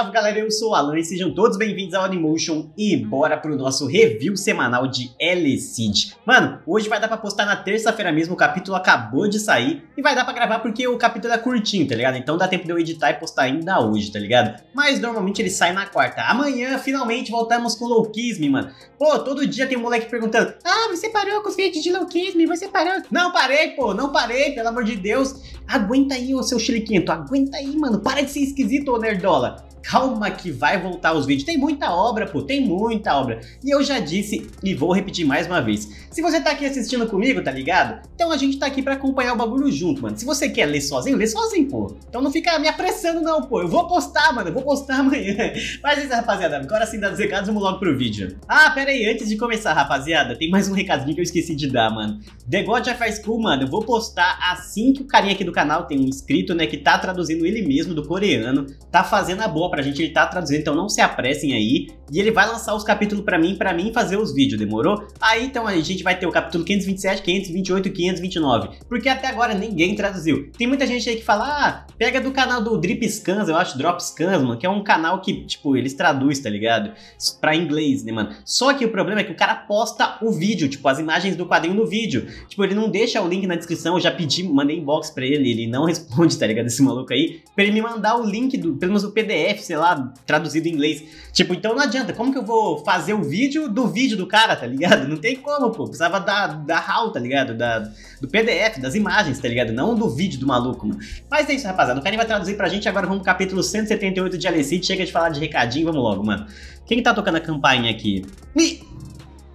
salve galera, eu sou o Alan e sejam todos bem-vindos ao Animation e bora pro nosso review semanal de LCD. Mano, hoje vai dar pra postar na terça-feira mesmo, o capítulo acabou de sair e vai dar pra gravar porque o capítulo é curtinho, tá ligado? Então dá tempo de eu editar e postar ainda hoje, tá ligado? Mas normalmente ele sai na quarta. Amanhã finalmente voltamos com Loukisme, mano. Pô, todo dia tem um moleque perguntando: Ah, você parou com os vídeos de Loukisme? Você parou? Não parei, pô, não parei, pelo amor de Deus. Aguenta aí, ô seu chiliquento, aguenta aí, mano, para de ser esquisito, ô nerdola calma que vai voltar os vídeos. Tem muita obra, pô, tem muita obra. E eu já disse e vou repetir mais uma vez. Se você tá aqui assistindo comigo, tá ligado? Então a gente tá aqui para acompanhar o bagulho junto, mano. Se você quer ler sozinho, lê sozinho, pô. Então não fica me apressando não, pô. Eu vou postar, mano, eu vou postar amanhã. Mas é isso, rapaziada. Agora sim, dados recados, vamos logo pro vídeo. Ah, pera aí, antes de começar, rapaziada, tem mais um recadinho que eu esqueci de dar, mano. The God of High School, mano, eu vou postar assim que o carinha aqui do canal tem um inscrito, né, que tá traduzindo ele mesmo do coreano, tá fazendo a boa pra pra gente, ele tá traduzindo, então não se apressem aí. E ele vai lançar os capítulos para mim, para mim fazer os vídeos, demorou? Aí então a gente vai ter o capítulo 527, 528 e 529, porque até agora ninguém traduziu. Tem muita gente aí que fala, ah, pega do canal do Drip Scans, eu acho, Drop Scans, mano, que é um canal que, tipo, eles traduzem, tá ligado? Pra inglês, né, mano? Só que o problema é que o cara posta o vídeo, tipo, as imagens do quadrinho no vídeo. Tipo, ele não deixa o link na descrição, eu já pedi, mandei inbox pra ele, ele não responde, tá ligado? Esse maluco aí, pra ele me mandar o link, do, pelo menos o PDF, sei lá, traduzido em inglês. Tipo, então não adianta. Como que eu vou fazer o vídeo do vídeo do cara, tá ligado? Não tem como, pô. Precisava da, da HAL, tá ligado? Da, do PDF, das imagens, tá ligado? Não do vídeo do maluco, mano. Mas é isso, rapaziada. O cara vai traduzir pra gente. Agora vamos pro capítulo 178 de Alecid. Chega de falar de recadinho. Vamos logo, mano. Quem que tá tocando a campainha aqui? Ih!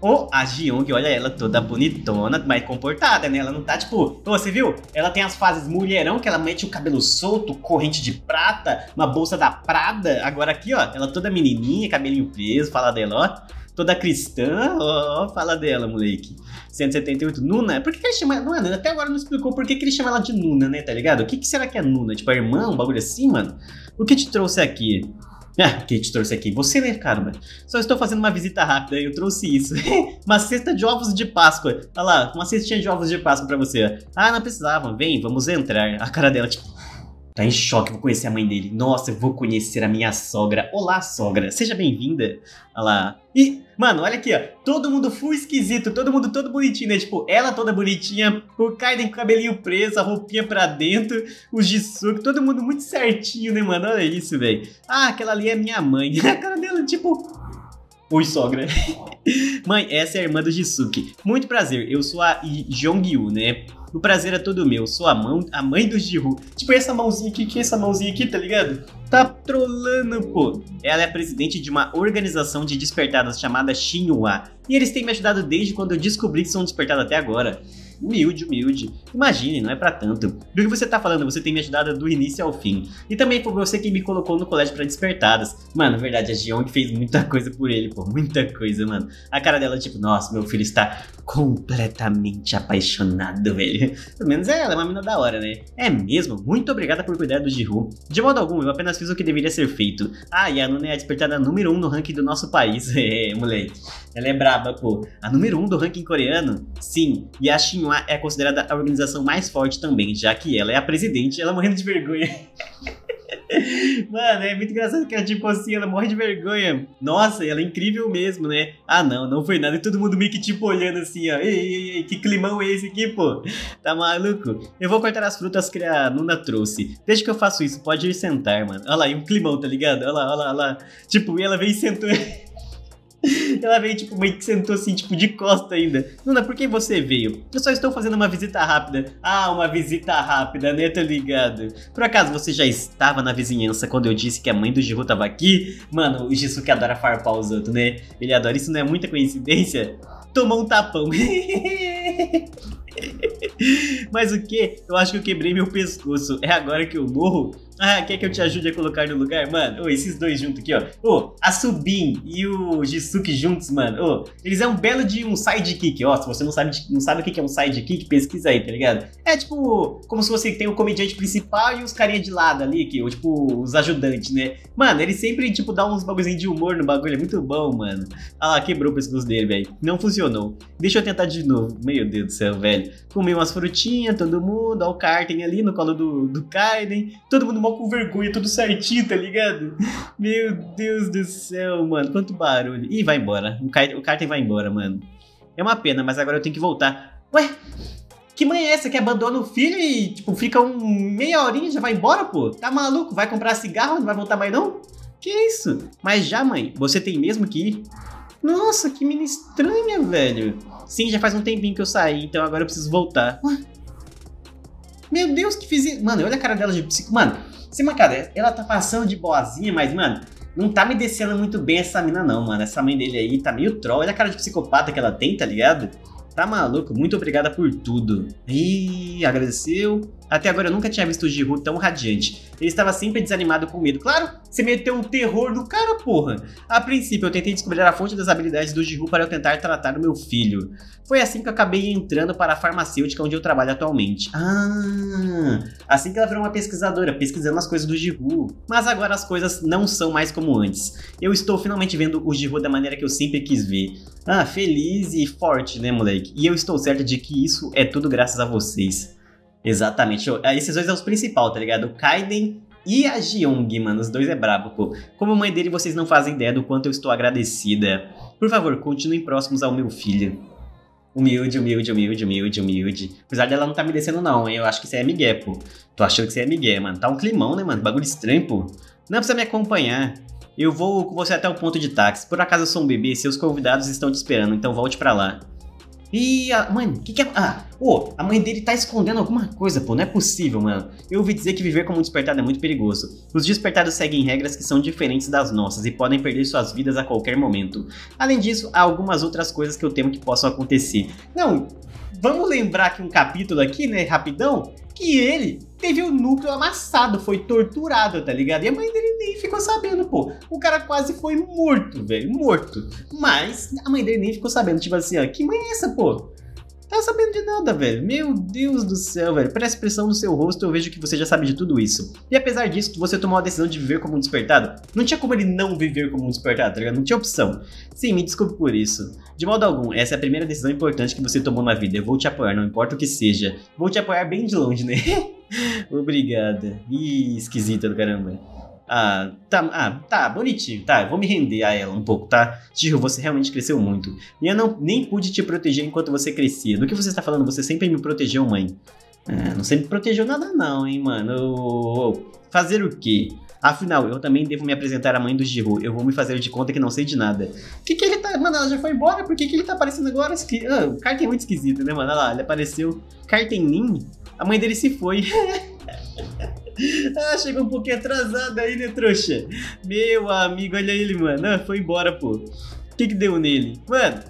Ô, a Jiung, olha ela toda bonitona, mas comportada, né? Ela não tá tipo. Pô, você viu? Ela tem as fases mulherão, que ela mete o cabelo solto, corrente de prata, uma bolsa da Prada. Agora aqui, ó, ela toda menininha, cabelinho preso, fala dela, ó toda cristã, ó, fala dela, moleque. 178, Nuna, por que, que ele chama ela? Mano, é até agora não explicou por que, que ele chama ela de Nuna, né, tá ligado? O que, que será que é Nuna? Tipo, a irmã, um bagulho assim, mano? O que te trouxe aqui? Ah, que te trouxe aqui? Você, né, cara? Só estou fazendo uma visita rápida e eu trouxe isso. uma cesta de ovos de Páscoa. Olha lá, uma cestinha de ovos de Páscoa para você. Ah, não precisava. Vem, vamos entrar. A cara dela, tipo tá em choque, vou conhecer a mãe dele. Nossa, eu vou conhecer a minha sogra. Olá, sogra, seja bem-vinda. Olha lá. E, mano, olha aqui, ó. Todo mundo full esquisito, todo mundo todo bonitinho, né? Tipo, ela toda bonitinha, o Kaiden com o cabelinho preso, a roupinha pra dentro, o Jisuke, todo mundo muito certinho, né, mano? Olha isso, velho. Ah, aquela ali é minha mãe. a cara dela, tipo, Oi, sogra. Mãe, essa é a irmã do Jisuke. Muito prazer, eu sou a Jongyu, né? O prazer é todo meu, sou a, mão, a mãe do Jiru. Tipo, essa mãozinha aqui, que essa mãozinha aqui, tá ligado? Tá trolando, pô. Ela é presidente de uma organização de despertadas chamada Xinhua. E eles têm me ajudado desde quando eu descobri que são despertados até agora. Humilde, humilde. Imagine, não é para tanto. Do que você tá falando, você tem me ajudado do início ao fim. E também foi você que me colocou no colégio para despertadas. Mano, na verdade, a Gion que fez muita coisa por ele, pô. Muita coisa, mano. A cara dela, tipo, nossa, meu filho está completamente apaixonado, velho. Pelo menos é ela é uma mina da hora, né? É mesmo? Muito obrigada por cuidar do Jihu. De modo algum, eu apenas fiz o que deveria ser feito. Ah, e a Nuna é a despertada número 1 um no ranking do nosso país. É, moleque. Ela é braba, pô. A número 1 um do ranking coreano? Sim. E a Shin é considerada a organização mais forte também, já que ela é a presidente, ela morrendo de vergonha. Mano, é muito engraçado que ela, tipo assim, ela morre de vergonha. Nossa, ela é incrível mesmo, né? Ah, não, não foi nada. E todo mundo meio que, tipo, olhando assim, ó. Ei, ei, ei, que climão é esse aqui, pô? Tá maluco? Eu vou cortar as frutas que a Nuna trouxe. Desde que eu faço isso, pode ir sentar, mano. Olha lá, e um climão, tá ligado? Olha lá, olha lá, olha lá. Tipo, e ela vem e sentou. Então ela veio, tipo, meio que sentou assim, tipo, de costa ainda. Nuna, por que você veio? Eu só estou fazendo uma visita rápida. Ah, uma visita rápida, né? Tô ligado. Por acaso você já estava na vizinhança quando eu disse que a mãe do Jiru tava aqui? Mano, o Jisuke adora farpar os outros, né? Ele adora. Isso não é muita coincidência? Tomou um tapão. Mas o que? Eu acho que eu quebrei meu pescoço. É agora que eu morro? Ah, quer que eu te ajude a colocar no lugar? Mano, oh, esses dois juntos aqui, ó. Ô, oh, a Subin e o Jisuke juntos, mano. Ô, oh, eles é um belo de um sidekick, ó. Oh, se você não sabe, não sabe o que é um sidekick, pesquisa aí, tá ligado? É tipo, como se você tem o comediante principal e os carinha de lado ali, que, ou tipo, os ajudantes, né? Mano, ele sempre, tipo, dá uns bagulhinhos de humor no bagulho. É muito bom, mano. Ah quebrou o pescoço dele, velho. Não funcionou. Deixa eu tentar de novo. Meu Deus do céu, velho. Comi umas frutinhas todo mundo, ó, o Carten ali no colo do, do Kaiden, todo mundo mal com vergonha, tudo certinho, tá ligado? Meu Deus do céu, mano, quanto barulho. Ih, vai embora, o, Ka o Carten vai embora, mano. É uma pena, mas agora eu tenho que voltar. Ué, que mãe é essa que abandona o filho e, tipo, fica um meia horinha e já vai embora, pô? Tá maluco? Vai comprar cigarro? Não vai voltar mais não? Que isso? Mas já, mãe, você tem mesmo que ir? Nossa, que menina estranha, velho. Sim, já faz um tempinho que eu saí, então agora eu preciso voltar. Ué, meu Deus, que fiz Mano, olha a cara dela de psico. Mano, sem mancada, ela tá passando de boazinha, mas, mano, não tá me descendo muito bem essa mina, não, mano. Essa mãe dele aí tá meio troll. Olha a cara de psicopata que ela tem, tá ligado? Tá maluco? Muito obrigada por tudo. Ih, agradeceu. Até agora eu nunca tinha visto o Jihu tão radiante. Ele estava sempre desanimado com medo. Claro, você meteu um terror no cara, porra! A princípio, eu tentei descobrir a fonte das habilidades do Jihu para eu tentar tratar o meu filho. Foi assim que eu acabei entrando para a farmacêutica onde eu trabalho atualmente. Ah! Assim que ela virou uma pesquisadora, pesquisando as coisas do Jihu. Mas agora as coisas não são mais como antes. Eu estou finalmente vendo o Jihu da maneira que eu sempre quis ver. Ah, feliz e forte, né, moleque? E eu estou certo de que isso é tudo graças a vocês. Exatamente. Esses dois é os principal, tá ligado? O Kaiden e a Jiung, mano. Os dois é brabo, pô. Como mãe dele, vocês não fazem ideia do quanto eu estou agradecida. Por favor, continuem próximos ao meu filho. Humilde, humilde, humilde, humilde, humilde. Apesar dela não tá me descendo, não, hein? Eu acho que você é migué, pô. Tô achando que você é migué, mano. Tá um climão, né, mano? Bagulho estranho, pô. Não precisa me acompanhar. Eu vou com você até o ponto de táxi. Por acaso eu sou um bebê, seus convidados estão te esperando, então volte para lá. E a mãe, o que que é? Ah, pô, a mãe dele tá escondendo alguma coisa, pô, não é possível, mano. Eu ouvi dizer que viver como um despertado é muito perigoso. Os despertados seguem regras que são diferentes das nossas e podem perder suas vidas a qualquer momento. Além disso, há algumas outras coisas que eu temo que possam acontecer. Não, vamos lembrar aqui um capítulo aqui, né, rapidão, que ele teve o núcleo amassado, foi torturado, tá ligado? E a mãe dele nem ficou sabendo, pô. O cara quase foi morto, velho, morto. Mas a mãe dele nem ficou sabendo, tipo assim, ó, que mãe é essa, pô? tá sabendo de nada, velho. Meu Deus do céu, velho. Pela expressão no seu rosto, eu vejo que você já sabe de tudo isso. E apesar disso, você tomou a decisão de viver como um despertado. Não tinha como ele não viver como um despertado, tá ligado? Não tinha opção. Sim, me desculpe por isso. De modo algum, essa é a primeira decisão importante que você tomou na vida. Eu vou te apoiar, não importa o que seja. Vou te apoiar bem de longe, né? Obrigada. Ih, esquisita do caramba. Ah, tá, ah, tá, bonitinho, tá, eu vou me render a ela um pouco, tá? Tio, você realmente cresceu muito. E eu não, nem pude te proteger enquanto você crescia. Do que você está falando? Você sempre me protegeu, mãe. Ah, não sempre protegeu nada não, hein, mano. Fazer o quê? Afinal, eu também devo me apresentar à mãe do Giro. Eu vou me fazer de conta que não sei de nada. Que que ele tá. Mano, ela já foi embora? Por que, que ele tá aparecendo agora? Esqui... Ah, o Karten é muito esquisito, né, mano? Olha lá, ele apareceu. Karten Nin? A mãe dele se foi. ah, chegou um pouquinho atrasado aí, né, trouxa? Meu amigo, olha ele, mano. Ah, foi embora, pô. O que, que deu nele? Mano,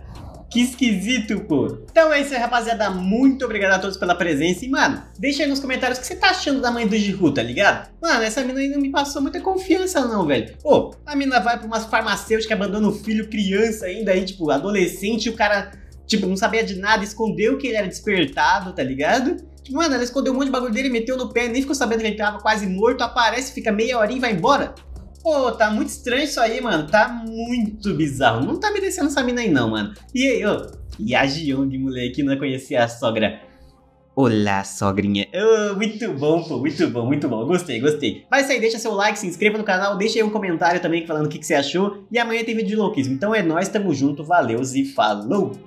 que esquisito, pô. Então é isso aí, rapaziada. Muito obrigado a todos pela presença. E, mano, deixa aí nos comentários o que você tá achando da mãe do Jihu, tá ligado? Mano, essa mina aí não me passou muita confiança, não, velho. Pô, a mina vai pra umas farmacêuticas, abandona o filho, criança ainda aí, tipo, adolescente, e o cara, tipo, não sabia de nada, escondeu que ele era despertado, tá ligado? Mano, ela escondeu um monte de bagulho dele, meteu no pé, nem ficou sabendo que ele tava quase morto, aparece, fica meia horinha e vai embora. Pô, tá muito estranho isso aí, mano. Tá muito bizarro. Não tá merecendo essa mina aí, não, mano. E aí, ô. E a Jiong, moleque, não conhecia a sogra. Olá, sogrinha. Oh, muito bom, pô, muito bom, muito bom. Gostei, gostei. isso aí deixa seu like, se inscreva no canal, deixa aí um comentário também falando o que, que você achou. E amanhã tem vídeo de louquismo. Então é nóis, tamo junto, valeu e falou!